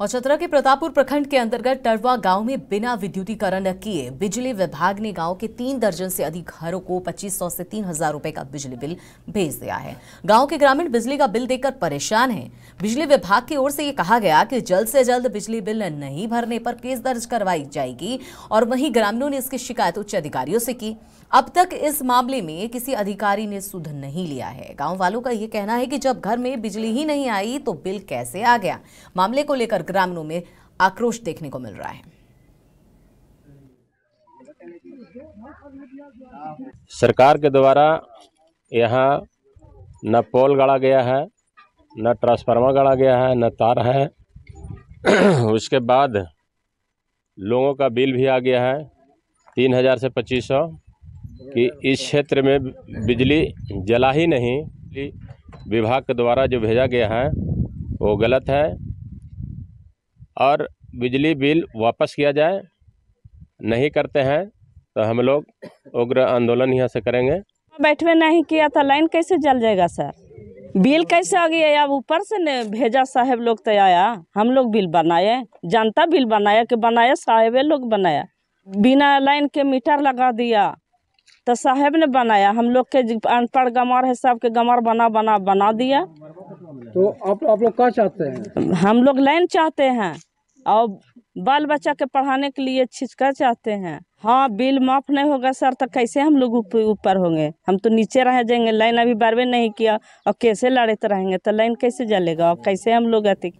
और चतरा के प्रतापपुर प्रखंड के अंतर्गत टरवा गांव में बिना विद्युतीकरण किए बिजली विभाग ने गांव के तीन दर्जन से अधिक घरों को 2500 से 3000 रुपए का बिजली बिल भेज दिया है गांव के ग्रामीण बिजली का बिल देकर परेशान हैं बिजली विभाग की ओर से ये कहा गया कि जल्द से जल्द बिजली बिल नहीं भरने पर केस दर्ज करवाई जाएगी और वहीं ग्रामीणों ने इसकी शिकायत उच्च अधिकारियों से की अब तक इस मामले में किसी अधिकारी ने सुध नहीं लिया है गांव वालों का यह कहना है कि जब घर में बिजली ही नहीं आई तो बिल कैसे आ गया मामले को लेकर ग्रामीणों में आक्रोश देखने को मिल रहा है सरकार के द्वारा यहाँ न पोल गाड़ा गया है न ट्रांसफार्मर गाड़ा गया है न तार है उसके बाद लोगों का बिल भी आ गया है तीन हज़ार से पच्चीस सौ कि इस क्षेत्र में बिजली जला ही नहीं विभाग के द्वारा जो भेजा गया है वो गलत है और बिजली बिल वापस किया जाए नहीं करते हैं तो हम लोग उग्र आंदोलन यहाँ से करेंगे बैठवे नहीं किया था लाइन कैसे जल जाएगा सर बिल कैसे आ गया अब ऊपर से ने भेजा साहेब लोग तो आया हम लोग बिल बनाए जनता बिल बनाया कि बनाया साहेब लोग बनाया बिना लाइन के मीटर लगा दिया तो साहेब ने बनाया हम लोग के अनपढ़ गमार है सबके गमार बना बना बना दिया तो आप आप लोग क्या चाहते हैं हम लोग लाइन चाहते हैं और बाल बच्चा के पढ़ाने के लिए छिचका चाहते हैं हाँ बिल माफ नहीं होगा सर तो कैसे हम लोग ऊपर होंगे हम तो नीचे रह जाएंगे लाइन अभी बारवे नहीं किया और कैसे लड़ते रहेंगे तो लाइन कैसे जलेगा और कैसे हम लोग अति